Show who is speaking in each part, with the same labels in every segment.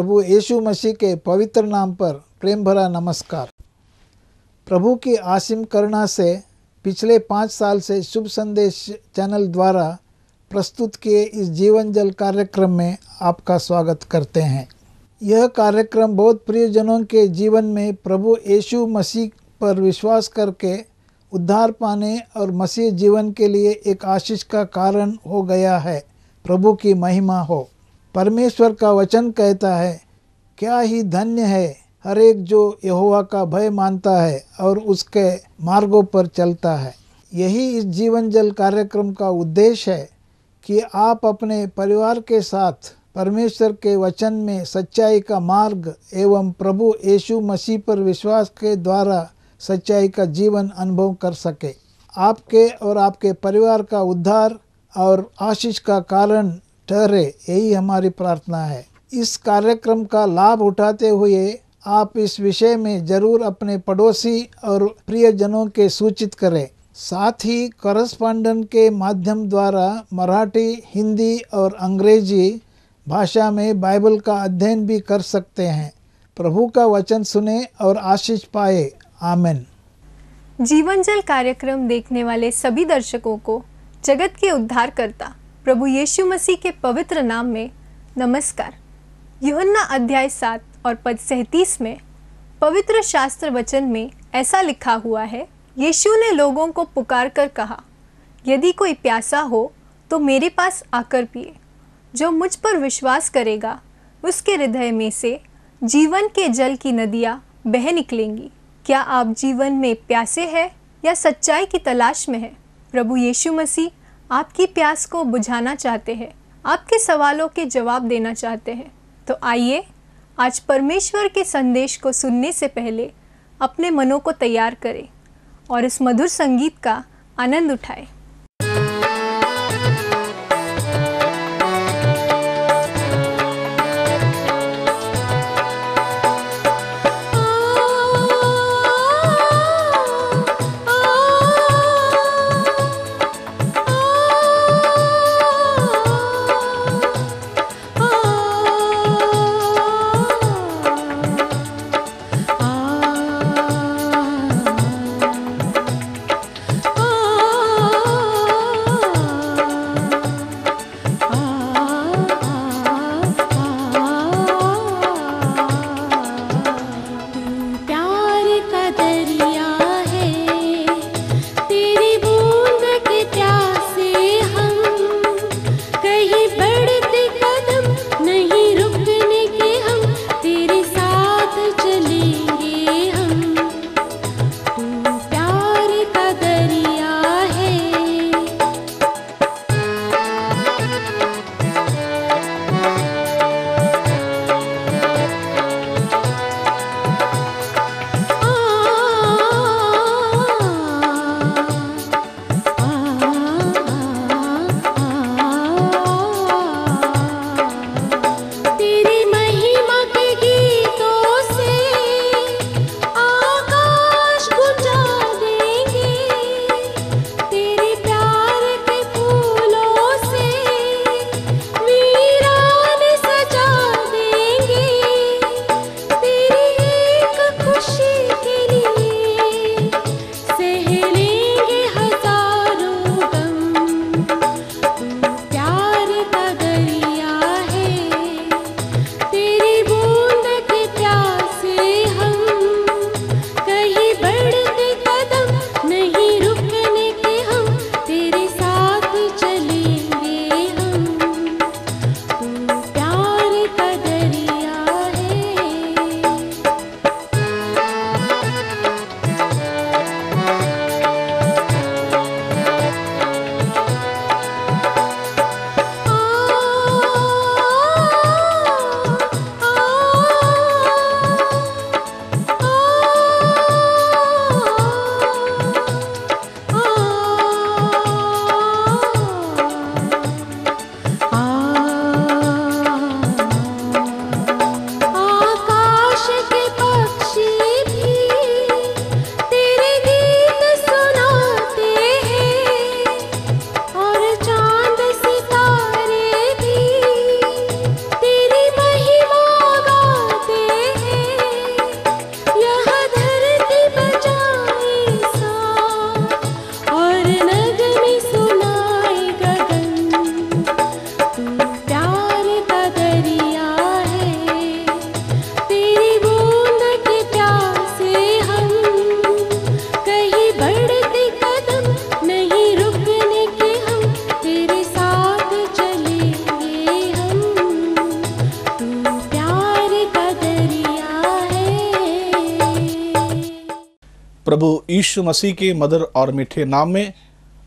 Speaker 1: प्रभु यीशु मसीह के पवित्र नाम पर प्रेम भरा नमस्कार प्रभु की आसिम करुणा से पिछले पाँच साल से शुभ संदेश चैनल द्वारा प्रस्तुत किए इस जीवन जल कार्यक्रम में आपका स्वागत करते हैं यह कार्यक्रम बहुत प्रियजनों के जीवन में प्रभु यीशु मसीह पर विश्वास करके उद्धार पाने और मसीह जीवन के लिए एक आशीष का कारण हो गया है प्रभु की महिमा हो परमेश्वर का वचन कहता है क्या ही धन्य है हर एक जो यहोवा का भय मानता है और उसके मार्गों पर चलता है यही इस जीवन जल कार्यक्रम का उद्देश्य है कि आप अपने परिवार के साथ परमेश्वर के वचन में सच्चाई का मार्ग एवं प्रभु यीशु मसीह पर विश्वास के द्वारा सच्चाई का जीवन अनुभव कर सके आपके और आपके परिवार का उद्धार और आशीष का कारण ठहरे यही हमारी प्रार्थना है इस कार्यक्रम का लाभ उठाते हुए आप इस विषय में जरूर अपने पड़ोसी और प्रियजनों के सूचित करें साथ ही करस्पांडन के माध्यम द्वारा मराठी हिंदी और अंग्रेजी भाषा में बाइबल का अध्ययन भी कर सकते हैं प्रभु का वचन सुने और आशीष पाए आमेन
Speaker 2: जीवन जल कार्यक्रम देखने वाले सभी दर्शकों को जगत के उद्धार करता प्रभु यीशु मसीह के पवित्र नाम में नमस्कार युहन्ना अध्याय सात और पद सैतीस में पवित्र शास्त्र वचन में ऐसा लिखा हुआ है यीशु ने लोगों को पुकार कर कहा यदि कोई प्यासा हो तो मेरे पास आकर पिए जो मुझ पर विश्वास करेगा उसके हृदय में से जीवन के जल की नदियाँ बह निकलेंगी क्या आप जीवन में प्यासे हैं या सच्चाई की तलाश में हैं प्रभु यीशु मसीह आपकी प्यास को बुझाना चाहते हैं आपके सवालों के जवाब देना चाहते हैं तो आइए आज परमेश्वर के संदेश को सुनने से पहले अपने मनों को तैयार करें और इस मधुर संगीत का आनंद उठाएं
Speaker 3: प्रभु यीशु मसीह के मदर और मीठे नाम में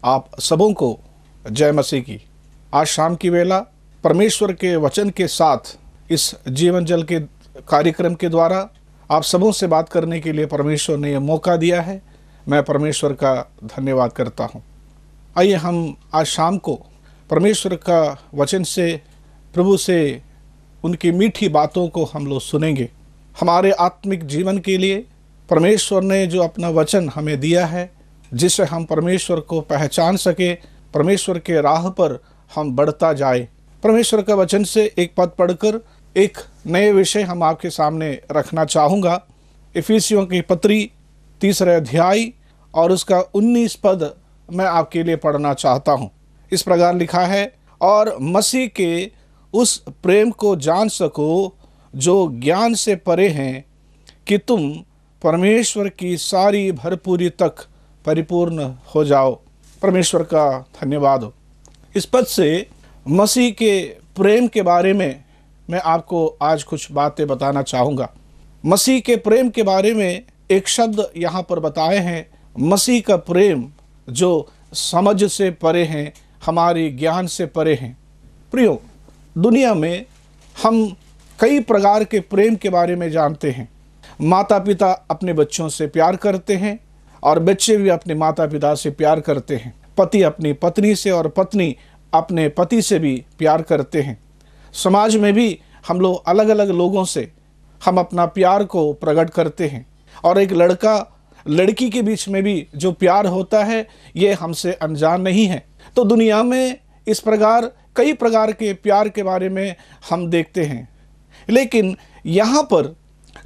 Speaker 3: आप सबों को जय मसीह की आज शाम की वेला परमेश्वर के वचन के साथ इस जीवन जल के कार्यक्रम के द्वारा आप सबों से बात करने के लिए परमेश्वर ने यह मौका दिया है मैं परमेश्वर का धन्यवाद करता हूँ आइए हम आज शाम को परमेश्वर का वचन से प्रभु से उनकी मीठी बातों को हम लोग सुनेंगे हमारे आत्मिक जीवन के लिए परमेश्वर ने जो अपना वचन हमें दिया है जिससे हम परमेश्वर को पहचान सके परमेश्वर के राह पर हम बढ़ता जाए परमेश्वर का वचन से एक पद पढ़कर एक नए विषय हम आपके सामने रखना चाहूँगा इफिसियों की पत्री तीसरे अध्याय और उसका उन्नीस पद मैं आपके लिए पढ़ना चाहता हूँ इस प्रकार लिखा है और मसीह के उस प्रेम को जान सको जो ज्ञान से परे हैं कि तुम परमेश्वर की सारी भरपूरी तक परिपूर्ण हो जाओ परमेश्वर का धन्यवाद हो इस पद से मसीह के प्रेम के बारे में मैं आपको आज कुछ बातें बताना चाहूँगा मसीह के प्रेम के बारे में एक शब्द यहाँ पर बताए हैं मसीह का प्रेम जो समझ से परे हैं हमारे ज्ञान से परे हैं प्रियो दुनिया में हम कई प्रकार के प्रेम के बारे में जानते हैं माता पिता अपने बच्चों से प्यार करते हैं और बच्चे भी अपने माता पिता से प्यार करते हैं पति अपनी पत्नी से और पत्नी अपने पति से भी प्यार करते हैं समाज में भी हम लोग अलग अलग लोगों से हम अपना प्यार को प्रकट करते हैं और एक लड़का लड़की के बीच में भी जो प्यार होता है ये हमसे अनजान नहीं है तो दुनिया में इस प्रकार कई प्रकार के प्यार के बारे में हम देखते हैं लेकिन यहाँ पर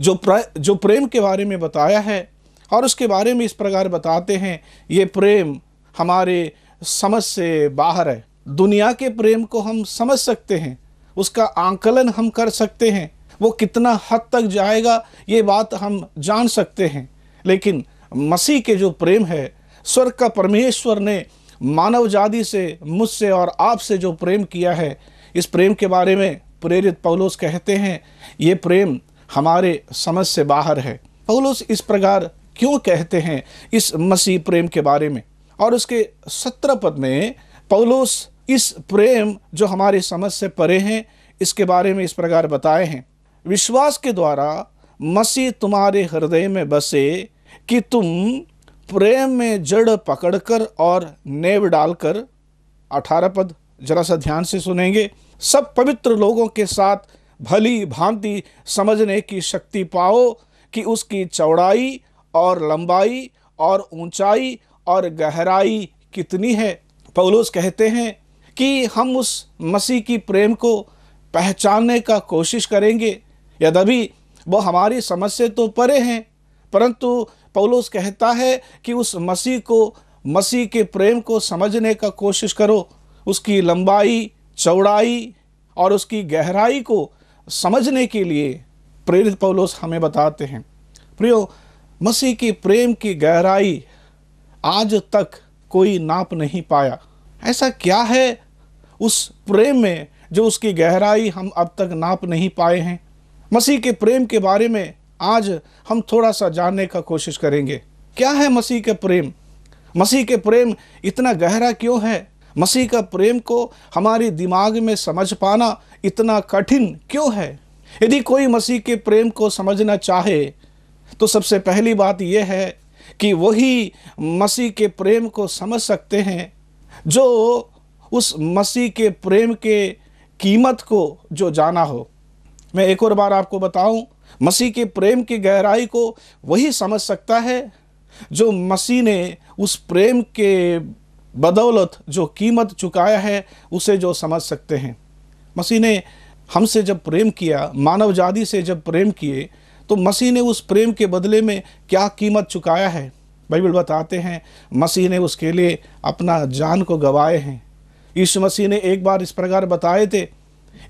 Speaker 3: जो प्र, जो प्रेम के बारे में बताया है और उसके बारे में इस प्रकार बताते हैं ये प्रेम हमारे समझ से बाहर है दुनिया के प्रेम को हम समझ सकते हैं उसका आंकलन हम कर सकते हैं वो कितना हद तक जाएगा ये बात हम जान सकते हैं लेकिन मसीह के जो प्रेम है स्वर्ग का परमेश्वर ने मानव जाति से मुझसे और आपसे जो प्रेम किया है इस प्रेम के बारे में प्रेरित पौलोस कहते हैं ये प्रेम हमारे समझ से बाहर है पौलुस इस प्रकार क्यों कहते हैं इस मसीह प्रेम के बारे में और उसके सत्रह पद में पौलुस इस प्रेम जो हमारे समझ से परे हैं इसके बारे में इस प्रकार बताए हैं विश्वास के द्वारा मसीह तुम्हारे हृदय में बसे कि तुम प्रेम में जड़ पकड़कर और नेव डालकर अठारह पद जरा सा ध्यान से सुनेंगे सब पवित्र लोगों के साथ भली भांति समझने की शक्ति पाओ कि उसकी चौड़ाई और लंबाई और ऊंचाई और गहराई कितनी है पौलुस कहते हैं कि हम उस मसीह की प्रेम को पहचानने का कोशिश करेंगे यद्यपि वो हमारी समझ से तो परे हैं परंतु पौलुस कहता है कि उस मसीह को मसीह के प्रेम को समझने का कोशिश करो उसकी लंबाई चौड़ाई और उसकी गहराई को समझने के लिए प्रेरित पौलोस हमें बताते हैं प्रियो मसीह के प्रेम की गहराई आज तक कोई नाप नहीं पाया ऐसा क्या है उस प्रेम में जो उसकी गहराई हम अब तक नाप नहीं पाए हैं मसीह के प्रेम के बारे में आज हम थोड़ा सा जानने का कोशिश करेंगे क्या है मसीह के प्रेम मसीह के प्रेम इतना गहरा क्यों है मसीह का प्रेम को हमारे दिमाग में समझ पाना इतना कठिन क्यों है यदि कोई मसीह के प्रेम को समझना चाहे तो सबसे पहली बात यह है कि वही मसीह के प्रेम को समझ सकते हैं जो उस मसीह के प्रेम के कीमत को जो जाना हो मैं एक और बार आपको बताऊं मसीह के प्रेम की गहराई को वही समझ सकता है जो मसीह ने उस प्रेम के बदौलत जो कीमत चुकाया है उसे जो समझ सकते हैं मसीह ने हमसे जब प्रेम किया मानव जाति से जब प्रेम किए तो मसीह ने उस प्रेम के बदले में क्या कीमत चुकाया है बाइबल बताते हैं मसीह ने उसके लिए अपना जान को गवाए हैं यीशु मसीह ने एक बार इस प्रकार बताए थे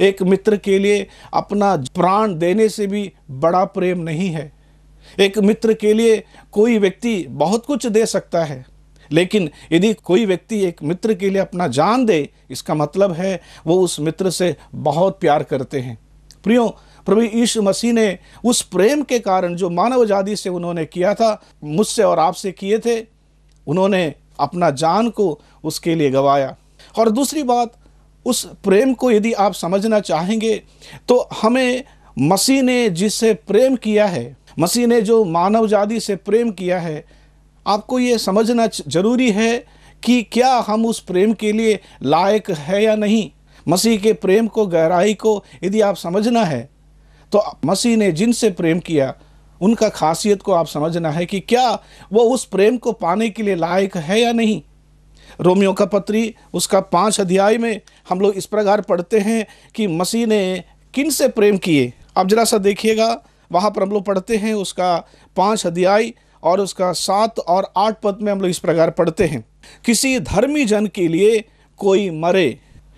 Speaker 3: एक मित्र के लिए अपना प्राण देने से भी बड़ा प्रेम नहीं है एक मित्र के लिए कोई व्यक्ति बहुत कुछ दे सकता है लेकिन यदि कोई व्यक्ति एक मित्र के लिए अपना जान दे इसका मतलब है वो उस मित्र से बहुत प्यार करते हैं प्रियो प्रभु यीशु मसीह ने उस प्रेम के कारण जो मानव जाति से उन्होंने किया था मुझसे और आपसे किए थे उन्होंने अपना जान को उसके लिए गवाया और दूसरी बात उस प्रेम को यदि आप समझना चाहेंगे तो हमें मसीह ने जिससे प्रेम किया है मसीह ने जो मानव जाति से प्रेम किया है आपको ये समझना जरूरी है कि क्या हम उस प्रेम के लिए लायक है या नहीं मसीह के प्रेम को गहराई को यदि आप समझना है तो मसीह ने जिनसे प्रेम किया उनका खासियत को आप समझना है कि क्या वो उस प्रेम को पाने के लिए लायक है या नहीं रोमियो का पत्री उसका पाँच अध्याय में हम लोग इस प्रकार पढ़ते हैं कि मसीह ने किन से प्रेम किए आप जरा सा देखिएगा वहाँ पर हम लोग पढ़ते हैं उसका पाँच अध्याय और उसका सात और आठ पद में हम लोग इस प्रकार पढ़ते हैं किसी धर्मी जन के लिए कोई मरे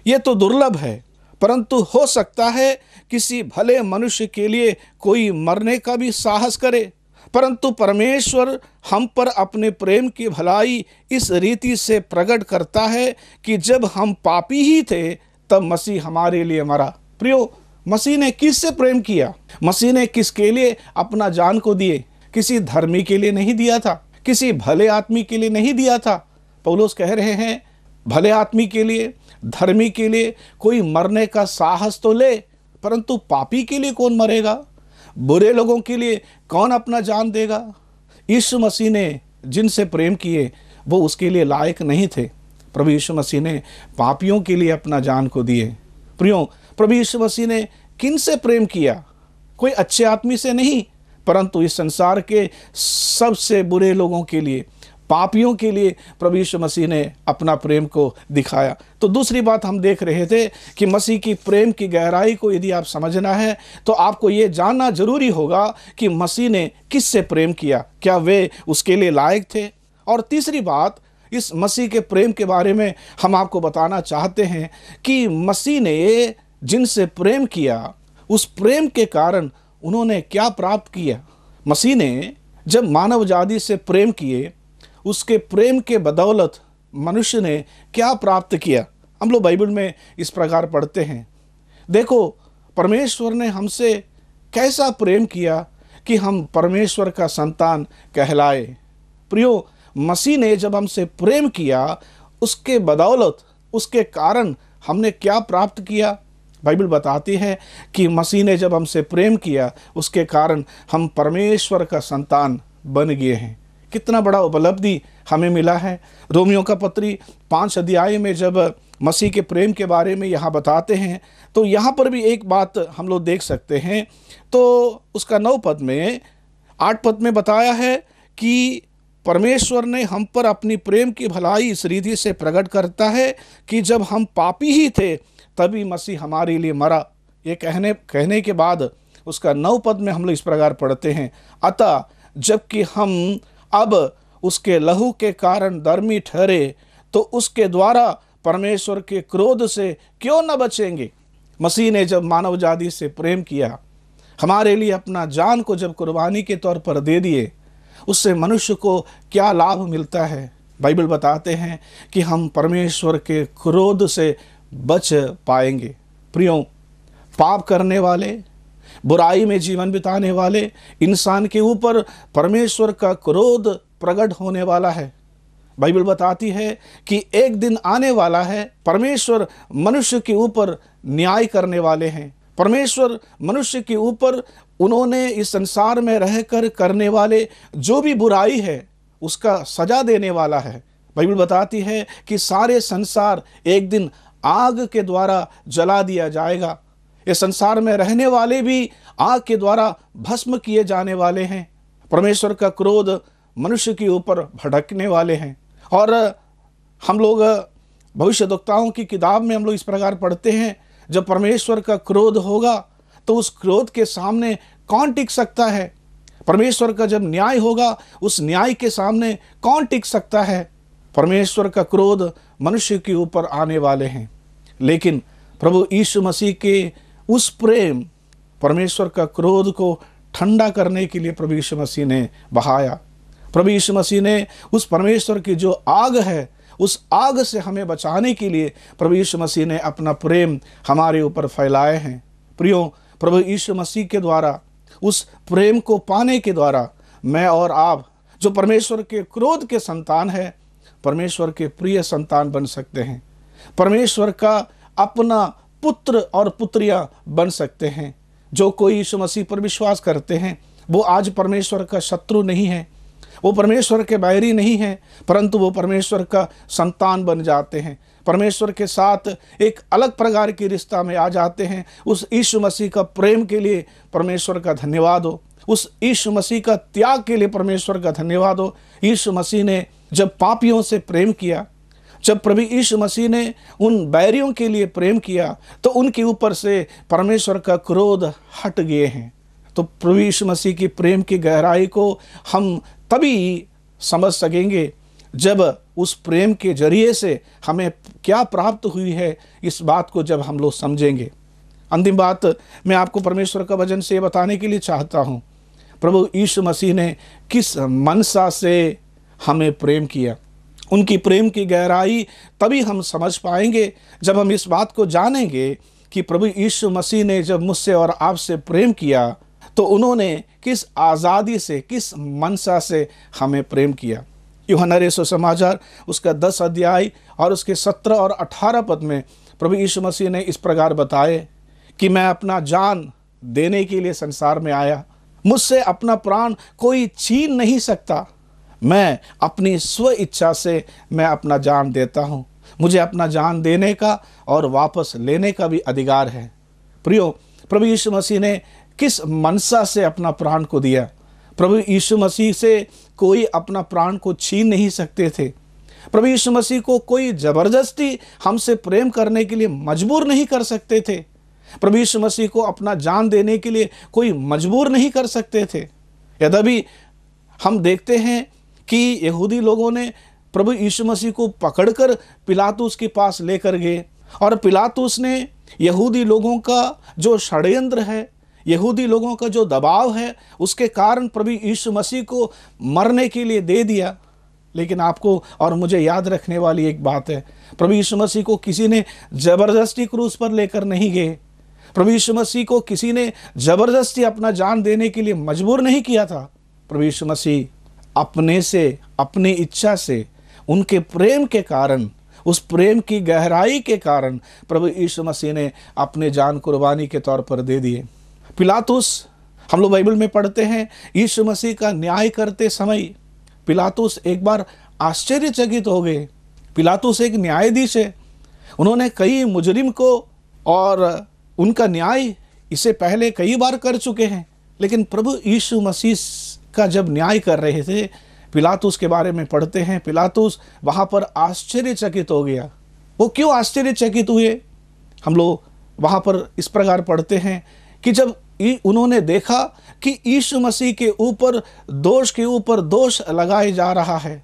Speaker 3: ये तो दुर्लभ है परंतु हो सकता है किसी भले मनुष्य के लिए कोई मरने का भी साहस करे परंतु परमेश्वर हम पर अपने प्रेम की भलाई इस रीति से प्रकट करता है कि जब हम पापी ही थे तब मसीह हमारे लिए मरा प्रियो मसीह ने किस से प्रेम किया मसीह ने किसके लिए अपना जान को दिए किसी धर्मी के लिए नहीं दिया था किसी भले आदमी के लिए नहीं दिया था पौलोस कह रहे हैं भले आदमी के लिए धर्मी के लिए कोई मरने का साहस तो ले परंतु पापी के लिए कौन मरेगा बुरे लोगों के लिए कौन अपना जान देगा यीशु मसीह ने जिनसे प्रेम किए वो उसके लिए लायक नहीं थे प्रभु यीशु मसीह ने पापियों के लिए अपना जान को दिए प्रियो प्रभु यीशु मसीह ने किन से प्रेम किया कोई अच्छे आदमी से नहीं परंतु इस संसार के सबसे बुरे लोगों के लिए पापियों के लिए प्रभु यीशु मसीह ने अपना प्रेम को दिखाया तो दूसरी बात हम देख रहे थे कि मसीह की प्रेम की गहराई को यदि आप समझना है तो आपको ये जानना जरूरी होगा कि मसीह ने किससे प्रेम किया क्या वे उसके लिए लायक थे और तीसरी बात इस मसीह के प्रेम के बारे में हम आपको बताना चाहते हैं कि मसीह ने जिनसे प्रेम किया उस प्रेम के कारण उन्होंने क्या प्राप्त किया मसीह ने जब मानव जाति से प्रेम किए उसके प्रेम के बदौलत मनुष्य ने क्या प्राप्त किया हम लोग बाइबल में इस प्रकार पढ़ते हैं देखो परमेश्वर ने हमसे कैसा प्रेम किया कि हम परमेश्वर का संतान कहलाए प्रियो मसीह ने जब हमसे प्रेम किया उसके बदौलत उसके कारण हमने क्या प्राप्त किया बाइबल बताती है कि मसीह ने जब हमसे प्रेम किया उसके कारण हम परमेश्वर का संतान बन गए हैं कितना बड़ा उपलब्धि हमें मिला है रोमियो का पत्री पाँच अध्याय में जब मसीह के प्रेम के बारे में यहाँ बताते हैं तो यहाँ पर भी एक बात हम लोग देख सकते हैं तो उसका नौ पद में आठ पद में बताया है कि परमेश्वर ने हम पर अपनी प्रेम की भलाई इस रीति से प्रकट करता है कि जब हम पापी ही थे तभी मसीह हमारे लिए मरा ये कहने कहने के बाद उसका नव पद में हम लोग इस प्रकार पढ़ते हैं अतः जबकि हम अब उसके लहू के कारण धर्मी ठहरे तो उसके द्वारा परमेश्वर के क्रोध से क्यों न बचेंगे मसीह ने जब मानव जाति से प्रेम किया हमारे लिए अपना जान को जब कुर्बानी के तौर पर दे दिए उससे मनुष्य को क्या लाभ मिलता है बाइबल बताते हैं कि हम परमेश्वर के क्रोध से बच पाएंगे प्रियो पाप करने वाले बुराई में जीवन बिताने वाले इंसान के ऊपर परमेश्वर का क्रोध प्रकट होने वाला है बाइबल बताती है कि एक दिन आने वाला है परमेश्वर मनुष्य के ऊपर न्याय करने वाले हैं परमेश्वर मनुष्य के ऊपर उन्होंने इस संसार में रहकर करने वाले जो भी बुराई है उसका सजा देने वाला है बाइबल बताती है कि सारे संसार एक दिन आग के द्वारा जला दिया जाएगा ये संसार में रहने वाले भी आग के द्वारा भस्म किए जाने वाले हैं परमेश्वर का क्रोध मनुष्य के ऊपर भड़कने वाले हैं और हम लोग भविष्य भविष्यद्वक्ताओं की किताब में हम लोग इस प्रकार पढ़ते हैं जब परमेश्वर का क्रोध होगा तो उस क्रोध के सामने कौन टिक सकता है परमेश्वर का जब न्याय होगा उस न्याय के सामने कौन टिक सकता है परमेश्वर का क्रोध मनुष्य के ऊपर आने वाले हैं लेकिन प्रभु यीशु मसीह के उस प्रेम परमेश्वर का क्रोध को ठंडा करने के लिए प्रभु यीशु मसीह ने बहाया प्रभु यीशु मसीह ने उस परमेश्वर की जो आग है उस आग से हमें बचाने के लिए प्रभु यीशु मसीह ने अपना प्रेम हमारे ऊपर फैलाए हैं प्रियो प्रभु यीशु मसीह के द्वारा उस प्रेम को पाने के द्वारा मैं और आप जो परमेश्वर के क्रोध के संतान है परमेश्वर के प्रिय संतान बन सकते हैं परमेश्वर का अपना पुत्र और पुत्रिया बन सकते हैं जो कोई यीशु मसीह पर विश्वास करते हैं वो आज परमेश्वर का शत्रु नहीं है वो परमेश्वर के बैरी नहीं है परंतु वो परमेश्वर का संतान बन जाते हैं परमेश्वर के साथ एक अलग प्रकार की रिश्ता में आ जाते हैं उस यीशु मसीह का प्रेम के लिए परमेश्वर का धन्यवाद हो उस यीशु मसीह का त्याग के लिए परमेश्वर का धन्यवाद हो यीशु मसीह ने जब पापियों से प्रेम किया जब प्रभु यीशु मसीह ने उन बैरियों के लिए प्रेम किया तो उनके ऊपर से परमेश्वर का क्रोध हट गए हैं तो प्रभु यीशु मसीह की प्रेम की गहराई को हम तभी समझ सकेंगे जब उस प्रेम के जरिए से हमें क्या प्राप्त हुई है इस बात को जब हम लोग समझेंगे अंतिम बात मैं आपको परमेश्वर का भजन से बताने के लिए चाहता हूँ प्रभु यीशु मसीह ने किस मनसा से हमें प्रेम किया उनकी प्रेम की गहराई तभी हम समझ पाएंगे जब हम इस बात को जानेंगे कि प्रभु यीशु मसीह ने जब मुझसे और आपसे प्रेम किया तो उन्होंने किस आज़ादी से किस मनसा से हमें प्रेम किया यूहनारे समाचार उसका दस अध्याय और उसके सत्रह और अठारह पद में प्रभु यीशु मसीह ने इस प्रकार बताए कि मैं अपना जान देने के लिए संसार में आया मुझसे अपना प्राण कोई छीन नहीं सकता मैं अपनी स्व इच्छा से मैं अपना जान देता हूँ मुझे अपना जान देने का और वापस लेने का भी अधिकार है प्रियो प्रभु यीशु मसीह ने किस मनसा से अपना प्राण को दिया प्रभु यीशु मसीह से कोई अपना प्राण को छीन नहीं सकते थे प्रभु यीशु मसीह को कोई जबरदस्ती हमसे प्रेम करने के लिए मजबूर नहीं कर सकते थे प्रभु यीशु मसीह को अपना जान देने के लिए कोई मजबूर नहीं कर सकते थे यद्यपि हम देखते हैं कि यहूदी लोगों ने प्रभु यीशु मसीह को पकड़कर पिलातूस के पास लेकर गए और पिलातूस ने यहूदी लोगों का जो षड्यंत्र है यहूदी लोगों का जो दबाव है उसके कारण प्रभु यीशु मसीह को मरने के लिए दे दिया लेकिन आपको और मुझे याद रखने वाली एक बात है प्रभु यीशु मसीह को किसी ने ज़बरदस्ती क्रूज पर लेकर नहीं गए प्रभु यीशु मसीह को किसी ने ज़बरदस्ती अपना जान देने के लिए मजबूर नहीं किया था प्रभु यीशु मसीह अपने से अपनी इच्छा से उनके प्रेम के कारण उस प्रेम की गहराई के कारण प्रभु यीशु मसीह ने अपने जान कुर्बानी के तौर पर दे दिए पिलातुस हम लोग बाइबल में पढ़ते हैं यीशु मसीह का न्याय करते समय पिलातुस एक बार आश्चर्यचकित हो गए पिलातुस एक न्यायाधीश है उन्होंने कई मुजरिम को और उनका न्याय इससे पहले कई बार कर चुके हैं लेकिन प्रभु यीशु मसीह का जब न्याय कर रहे थे पिलातुस के बारे में पढ़ते हैं पिलातुस वहाँ पर आश्चर्यचकित हो गया वो क्यों आश्चर्यचकित हुए हम लोग वहाँ पर इस प्रकार पढ़ते हैं कि जब उन्होंने देखा कि यीशु मसीह के ऊपर दोष के ऊपर दोष लगाए जा रहा है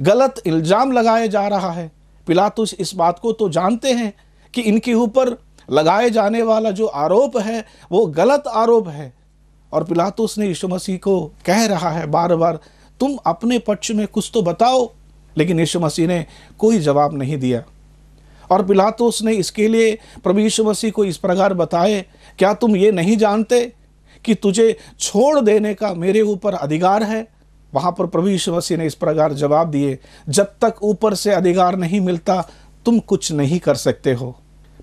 Speaker 3: गलत इल्ज़ाम लगाए जा रहा है पिलातुस इस बात को तो जानते हैं कि इनके ऊपर लगाए जाने वाला जो आरोप है वो गलत आरोप है और पिलातुस ने यीशु मसीह को कह रहा है बार बार तुम अपने पक्ष में कुछ तो बताओ लेकिन यीशु मसीह ने कोई जवाब नहीं दिया और पिलातोस ने इसके लिए प्रभु यीशु मसीह को इस प्रकार बताए क्या तुम ये नहीं जानते कि तुझे छोड़ देने का मेरे ऊपर अधिकार है वहाँ पर प्रभु यीशु मसीह ने इस प्रकार जवाब दिए जब तक ऊपर से अधिकार नहीं मिलता तुम कुछ नहीं कर सकते हो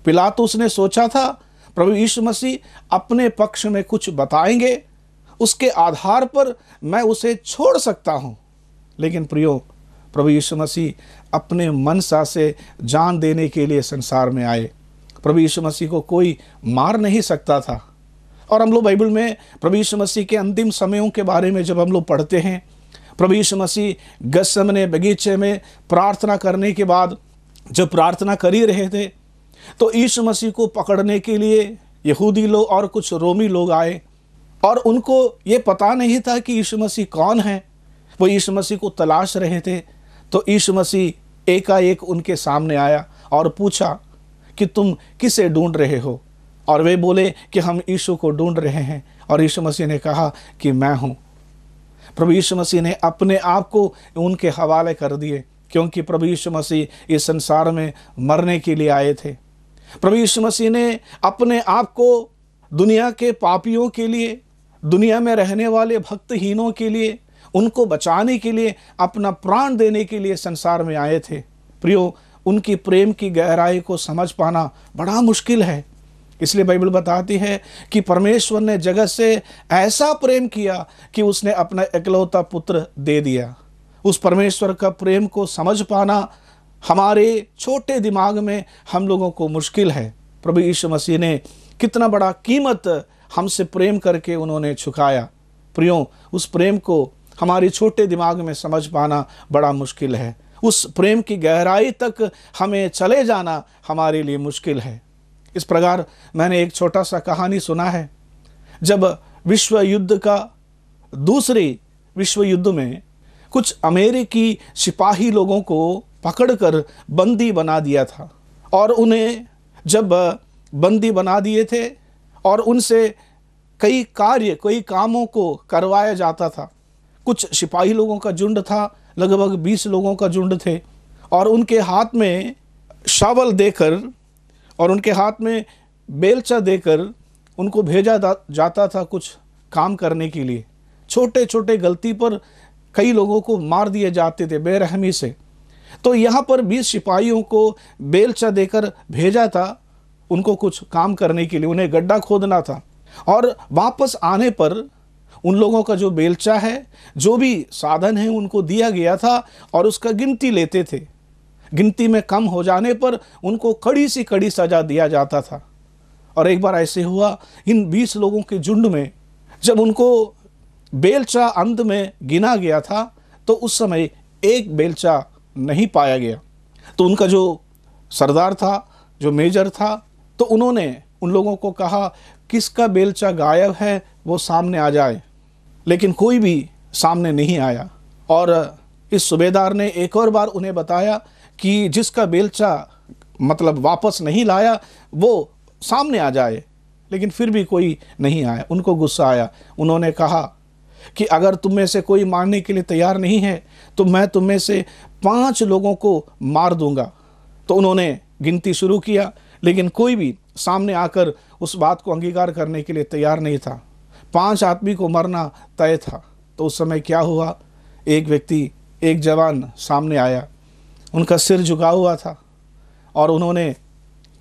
Speaker 3: तो ने सोचा था प्रभु यीशु मसीह अपने पक्ष में कुछ बताएंगे उसके आधार पर मैं उसे छोड़ सकता हूँ लेकिन प्रियो प्रभु यीशु मसीह अपने मनसा से जान देने के लिए संसार में आए प्रभु यीशु मसीह को कोई मार नहीं सकता था और हम लोग बाइबल में प्रभु यीशु मसीह के अंतिम समयों के बारे में जब हम लोग पढ़ते हैं प्रभु यीशु मसीह गसमने बगीचे में प्रार्थना करने के बाद जब प्रार्थना कर ही रहे थे तो यीशु मसीह को पकड़ने के लिए यहूदी लोग और कुछ रोमी लोग आए और उनको ये पता नहीं था कि यीशु मसीह कौन है वो यीशु मसीह को तलाश रहे थे तो यीशु मसीह एकाएक उनके सामने आया और पूछा कि तुम किसे ढूंढ रहे हो और वे बोले कि हम यीशु को ढूंढ रहे हैं और यीशु मसीह ने कहा कि मैं हूँ प्रभु यीशु मसीह ने अपने आप को उनके हवाले कर दिए क्योंकि प्रभु यीशु मसीह इस संसार में मरने के लिए आए थे प्रभु यीशु मसीह ने अपने आप को दुनिया के पापियों के लिए दुनिया में रहने वाले भक्तहीनों के लिए उनको बचाने के लिए अपना प्राण देने के लिए संसार में आए थे प्रियो उनकी प्रेम की गहराई को समझ पाना बड़ा मुश्किल है इसलिए बाइबल बताती है कि परमेश्वर ने जगत से ऐसा प्रेम किया कि उसने अपना इकलौता पुत्र दे दिया उस परमेश्वर का प्रेम को समझ पाना हमारे छोटे दिमाग में हम लोगों को मुश्किल है प्रभु यीशु मसीह ने कितना बड़ा कीमत हमसे प्रेम करके उन्होंने छुकाया प्रियो उस प्रेम को हमारे छोटे दिमाग में समझ पाना बड़ा मुश्किल है उस प्रेम की गहराई तक हमें चले जाना हमारे लिए मुश्किल है इस प्रकार मैंने एक छोटा सा कहानी सुना है जब विश्व युद्ध का दूसरे विश्व युद्ध में कुछ अमेरिकी सिपाही लोगों को पकड़कर बंदी बना दिया था और उन्हें जब बंदी बना दिए थे और उनसे कई कार्य कई कामों को करवाया जाता था कुछ सिपाही लोगों का झुंड था लगभग बीस लोगों का झुंड थे और उनके हाथ में शावल देकर और उनके हाथ में बेलचा देकर उनको भेजा जाता था कुछ काम करने के लिए छोटे छोटे गलती पर कई लोगों को मार दिए जाते थे बेरहमी से तो यहाँ पर बीस सिपाहियों को बेलचा देकर भेजा था उनको कुछ काम करने के लिए उन्हें गड्ढा खोदना था और वापस आने पर उन लोगों का जो बेलचा है जो भी साधन है उनको दिया गया था और उसका गिनती लेते थे गिनती में कम हो जाने पर उनको कड़ी सी कड़ी सजा दिया जाता था और एक बार ऐसे हुआ इन बीस लोगों के झुंड में जब उनको बेलचा अंत में गिना गया था तो उस समय एक बेलचा नहीं पाया गया तो उनका जो सरदार था जो मेजर था तो उन्होंने उन लोगों को कहा किसका बेलचा गायब है वो सामने आ जाए लेकिन कोई भी सामने नहीं आया और इस सूबेदार ने एक और बार उन्हें बताया कि जिसका बेलचा मतलब वापस नहीं लाया वो सामने आ जाए लेकिन फिर भी कोई नहीं आया उनको गुस्सा आया उन्होंने कहा कि अगर तुम में से कोई मारने के लिए तैयार नहीं है तो मैं तुम में से पांच लोगों को मार दूंगा तो उन्होंने गिनती शुरू किया लेकिन कोई भी सामने आकर उस बात को अंगीकार करने के लिए तैयार नहीं था पांच आदमी को मरना तय था तो उस समय क्या हुआ एक व्यक्ति एक जवान सामने आया उनका सिर झुका हुआ था और उन्होंने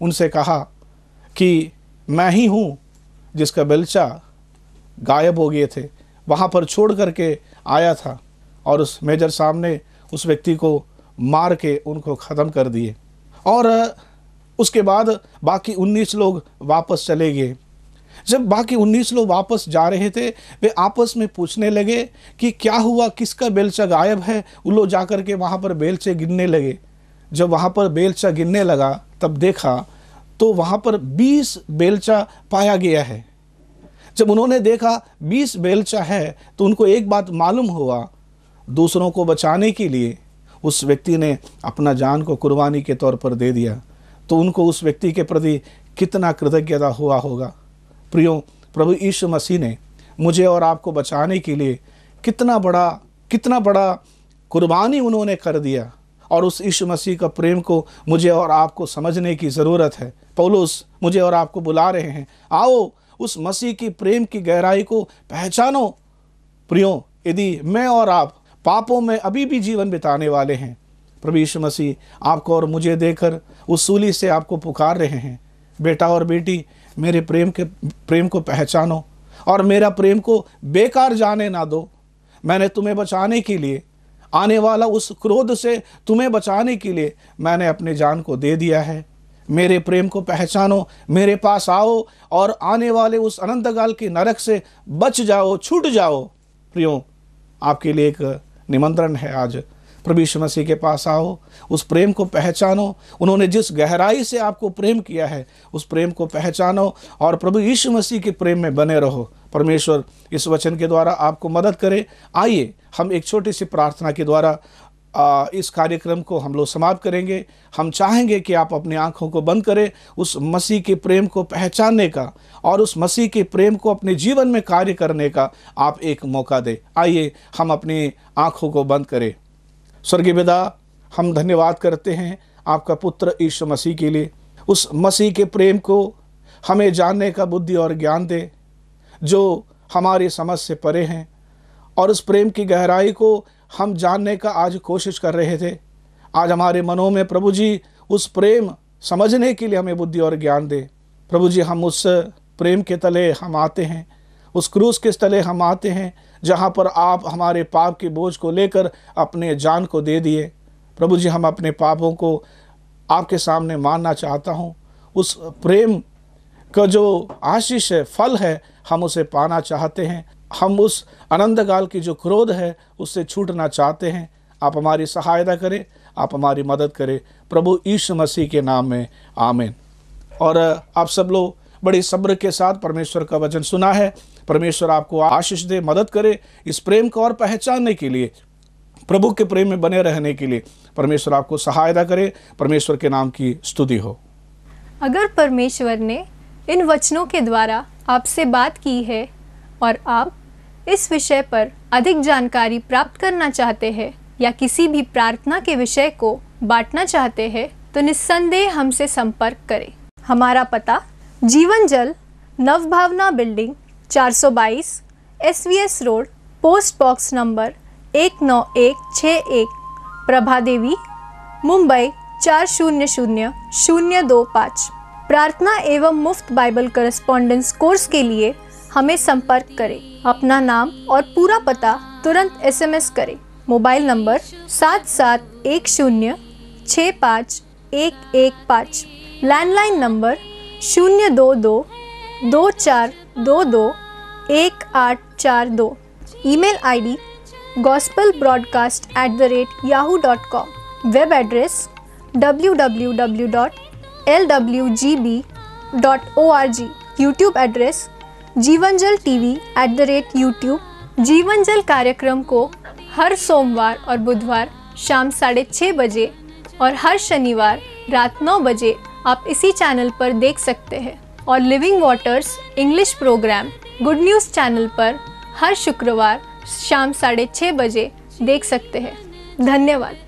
Speaker 3: उनसे कहा कि मैं ही हूँ जिसका बेलचा गायब हो गए थे वहाँ पर छोड़ करके आया था और उस मेजर साहब ने उस व्यक्ति को मार के उनको ख़त्म कर दिए और उसके बाद बाकी 19 लोग वापस चले गए जब बाकी उन्नीस लोग वापस जा रहे थे वे आपस में पूछने लगे कि क्या हुआ किसका बेलचा गायब है उन लोग जा के वहाँ पर बेलचे गिनने लगे जब वहाँ पर बेलचा गिनने लगा तब देखा तो वहाँ पर 20 बेलचा पाया गया है जब उन्होंने देखा 20 बेलचा है तो उनको एक बात मालूम हुआ दूसरों को बचाने के लिए उस व्यक्ति ने अपना जान को कुर्बानी के तौर पर दे दिया तो उनको उस व्यक्ति के प्रति कितना कृतज्ञता हुआ होगा प्रियो प्रभु यीशु मसीह ने मुझे और आपको बचाने के लिए कितना बड़ा कितना बड़ा कुर्बानी उन्होंने कर दिया और उस यीशु मसीह का प्रेम को मुझे और आपको समझने की ज़रूरत है पौलुस मुझे और आपको बुला रहे हैं आओ उस मसीह की प्रेम की गहराई को पहचानो प्रियो यदि मैं और आप पापों में अभी भी जीवन बिताने वाले हैं प्रभु यीशु मसीह आपको और मुझे देकर उस सूली से आपको पुकार रहे हैं बेटा और बेटी मेरे प्रेम के प्रेम को पहचानो और मेरा प्रेम को बेकार जाने ना दो मैंने तुम्हें बचाने के लिए आने वाला उस क्रोध से तुम्हें बचाने के लिए मैंने अपने जान को दे दिया है मेरे प्रेम को पहचानो मेरे पास आओ और आने वाले उस अनंतकाल के नरक से बच जाओ छूट जाओ प्रियो आपके लिए एक निमंत्रण है आज प्रभु यीशु मसीह के पास आओ उस प्रेम को पहचानो उन्होंने जिस गहराई से आपको प्रेम किया है उस प्रेम को पहचानो और प्रभु यीशु मसीह के प्रेम में बने रहो परमेश्वर इस वचन के द्वारा आपको मदद करे आइए हम एक छोटी सी प्रार्थना के द्वारा इस कार्यक्रम को हम लोग समाप्त करेंगे हम चाहेंगे कि आप अपनी आँखों को बंद करें उस मसीह के प्रेम को पहचानने का और उस मसीह के प्रेम को अपने जीवन में कार्य करने का आप एक मौका दें आइए हम अपनी आँखों को बंद करें स्वर्गीय विदा हम धन्यवाद करते हैं आपका पुत्र ईश्व मसीह के लिए उस मसीह के प्रेम को हमें जानने का बुद्धि और ज्ञान दे जो हमारी समझ से परे हैं और उस प्रेम की गहराई को हम जानने का आज कोशिश कर रहे थे आज हमारे मनों में प्रभु जी उस प्रेम समझने के लिए हमें बुद्धि और ज्ञान दे प्रभु जी हम उस प्रेम के तले हम आते हैं उस क्रूस के तले हम आते हैं जहाँ पर आप हमारे पाप के बोझ को लेकर अपने जान को दे दिए प्रभु जी हम अपने पापों को आपके सामने मानना चाहता हूँ उस प्रेम का जो आशीष है फल है हम उसे पाना चाहते हैं हम उस आनंदकाल की जो क्रोध है उससे छूटना चाहते हैं आप हमारी सहायता करें आप हमारी मदद करें प्रभु यीशु मसीह के नाम में आमेन और आप सब लोग बड़ी सब्र के साथ परमेश्वर का वचन सुना है परमेश्वर आपको आशीष दे मदद करे इस प्रेम को और पहचानने के लिए प्रभु के प्रेम में बने रहने के लिए परमेश्वर आपको सहायता करे परमेश्वर के नाम की स्तुति हो
Speaker 2: अगर परमेश्वर ने इन वचनों के द्वारा आपसे बात की है और आप इस विषय पर अधिक जानकारी प्राप्त करना चाहते हैं या किसी भी प्रार्थना के विषय को बांटना चाहते हैं तो निस्संदेह हमसे संपर्क करें हमारा पता Jeevan Jal Navbhavna building 422 SVS road post box number एक नौ एक छः एक प्रभा देवी मुंबई चार शून्य शून्य शून्य दो पाँच प्रार्थना एवं मुफ्त बाइबल करस्पॉन्डेंस कोर्स के लिए हमें संपर्क करें अपना नाम और पूरा पता तुरंत एसएमएस करें मोबाइल नंबर सात सात एक शून्य छः पाँच एक एक पाँच लैंडलाइन नंबर शून्य दो दो दो चार दो दो एक आठ चार दो email ID gospel broadcast at the rate Yahoo dot com web address W W W dot L W G B dot O R G YouTube address Jeevan Jal T V at the rate YouTube Jeevan Jal कार्यक्रम को हर सोमवार और बुधवार शाम साढ़े छः बजे और हर शनिवार रात नौ बजे आप इसी चैनल पर देख सकते हैं और living waters English program good news channel पर हर शुक्रवार शाम साढ़े छः बजे देख सकते हैं धन्यवाद